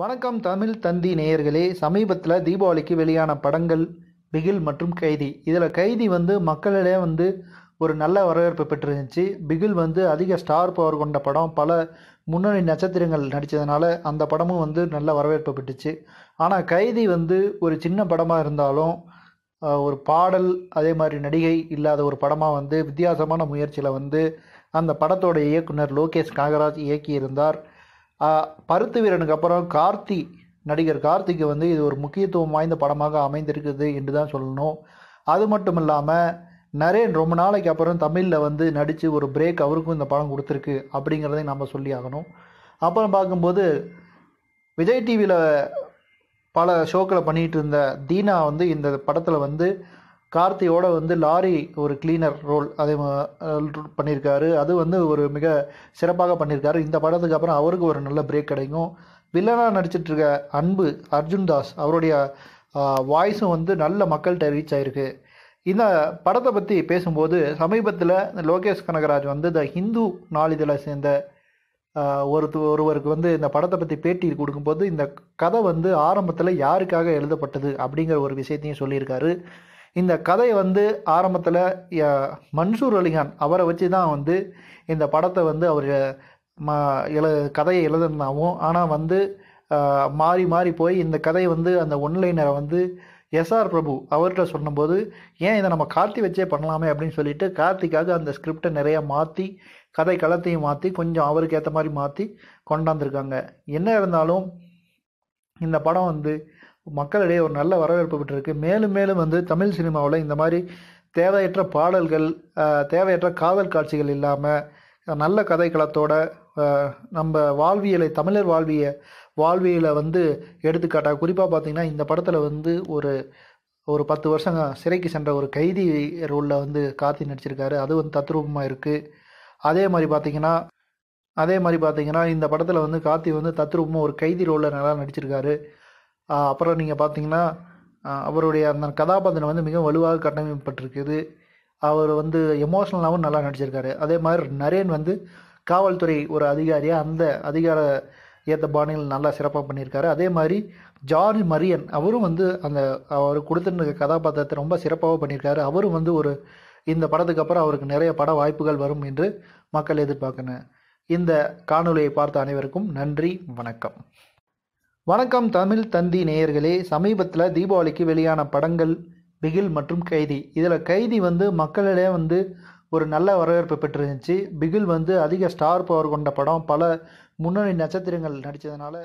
வணக்கம் தமிழ் தந்தி நேயர்களே சமீபத்தில் தீபாவளிக்கு வெளியான படங்கள் பிகில் மற்றும் கைதி இதில் கைதி வந்து மக்களிடையே வந்து ஒரு நல்ல வரவேற்பு பெற்றிருந்துச்சு பிகில் வந்து அதிக ஸ்டார் பவர் கொண்ட படம் பல முன்னணி நட்சத்திரங்கள் நடித்ததுனால அந்த படமும் வந்து நல்ல வரவேற்பு பெற்றுச்சு ஆனால் கைதி வந்து ஒரு சின்ன படமாக இருந்தாலும் ஒரு பாடல் அதே மாதிரி நடிகை இல்லாத ஒரு படமாக வந்து வித்தியாசமான முயற்சியில் வந்து அந்த படத்தோட இயக்குனர் லோகேஷ் நாகராஜ் இயக்கியிருந்தார் பருத்து வீரனுக்கு அப்புறம் கார்த்தி நடிகர் கார்த்திக்கு வந்து இது ஒரு முக்கியத்துவம் வாய்ந்த படமாக அமைந்திருக்குது என்று தான் சொல்லணும் அது மட்டும் இல்லாமல் நரேன் ரொம்ப நாளைக்கு அப்புறம் தமிழில் வந்து நடித்து ஒரு பிரேக் அவருக்கும் இந்த படம் கொடுத்துருக்கு அப்படிங்கிறதையும் நம்ம சொல்லி ஆகணும் அப்புறம் பார்க்கும்போது விஜய் டிவியில் பல ஷோக்களை பண்ணிகிட்டு இருந்த தீனா வந்து இந்த படத்தில் வந்து கார்த்தியோட வந்து லாரி ஒரு கிளீனர் ரோல் அதே பண்ணியிருக்காரு அது வந்து ஒரு மிக சிறப்பாக பண்ணியிருக்காரு இந்த படத்துக்கு அப்புறம் அவருக்கு ஒரு நல்ல பிரேக் கிடைக்கும் வில்லனாக நடிச்சிட்ருக்க அன்பு அர்ஜுன் தாஸ் அவருடைய வாய்ஸும் வந்து நல்ல மக்கள்கிட்ட ரீச் ஆயிருக்கு இந்த படத்தை பற்றி பேசும்போது சமீபத்தில் லோகேஷ் கனகராஜ் வந்து இந்த ஹிந்து நாளிதழை சேர்ந்த ஒரு ஒருவருக்கு வந்து இந்த படத்தை பற்றி பேட்டி கொடுக்கும்போது இந்த கதை வந்து ஆரம்பத்தில் யாருக்காக எழுதப்பட்டது அப்படிங்கிற ஒரு விஷயத்தையும் சொல்லியிருக்காரு இந்த கதை வந்து ஆரம்பத்தில் மன்சூர் அலிகான் அவரை வச்சு தான் வந்து இந்த படத்தை வந்து அவர் ம எழு கதையை எழுதுனாவும் ஆனால் வந்து மாறி மாறி போய் இந்த கதை வந்து அந்த ஒன்லைனரை வந்து எஸ்ஆர் பிரபு அவர்கிட்ட சொன்னபோது ஏன் இதை நம்ம கார்த்தி வச்சே பண்ணலாமே அப்படின்னு சொல்லிட்டு கார்த்திக்காக அந்த ஸ்கிரிப்டை நிறையா மாற்றி கதை களத்தையும் மாற்றி கொஞ்சம் அவருக்கு ஏற்ற மாதிரி மாற்றி கொண்டாந்துருக்காங்க என்ன இருந்தாலும் இந்த படம் வந்து மக்களிடையே ஒரு நல்ல வரவேற்பு பெற்றிருக்கு மேலும் மேலும் வந்து தமிழ் சினிமாவில் இந்த மாதிரி தேவையற்ற பாடல்கள் தேவையற்ற காதல் காட்சிகள் இல்லாமல் நல்ல கதைக்களத்தோட நம்ம வாழ்வியலை தமிழர் வாழ்விய வாழ்வியில் வந்து எடுத்துக்காட்டாக குறிப்பாக பார்த்திங்கன்னா இந்த படத்தில் வந்து ஒரு ஒரு பத்து வருஷம் சிறைக்கு சென்ற ஒரு கைதி ரோலில் வந்து கார்த்தி நடிச்சிருக்காரு அது வந்து தத்ரூபமாக இருக்குது அதே மாதிரி பார்த்திங்கன்னா அதே மாதிரி பார்த்திங்கன்னா இந்த படத்தில் வந்து கார்த்தி வந்து தத்ரூபமாக ஒரு கைதி ரோலில் நல்லா நடிச்சிருக்காரு அப்புறம் நீங்கள் பார்த்தீங்கன்னா அவருடைய அந்த கதாபாத்திரம் வந்து மிகவும் வலுவாக கட்டமைப்பட்டிருக்குது அவர் வந்து எமோஷ்னலாகவும் நல்லா நடிச்சிருக்காரு அதே மாதிரி நரேன் வந்து காவல்துறை ஒரு அதிகாரியாக அந்த அதிகார ஏற்ற பாணியில் நல்லா சிறப்பாக பண்ணியிருக்காரு அதே மாதிரி ஜார்ஜ் மரியன் அவரும் வந்து அந்த அவர் கொடுத்துருந்த கதாபாத்திரத்தை ரொம்ப சிறப்பாக பண்ணியிருக்காரு அவரும் வந்து ஒரு இந்த படத்துக்கு அப்புறம் அவருக்கு நிறைய பட வாய்ப்புகள் வரும் என்று மக்கள் எதிர்பார்க்கின இந்த காணொலியை பார்த்த அனைவருக்கும் நன்றி வணக்கம் வணக்கம் தமிழ் தந்தி நேயர்களே சமீபத்தில் தீபாவளிக்கு வெளியான படங்கள் பிகில் மற்றும் கைதி இதில் கைதி வந்து மக்களிடையே வந்து ஒரு நல்ல வரவேற்பு பெற்றிருந்துச்சு பிகில் வந்து அதிக ஸ்டார் பவர் கொண்ட படம் பல முன்னணி நட்சத்திரங்கள் நடித்ததுனால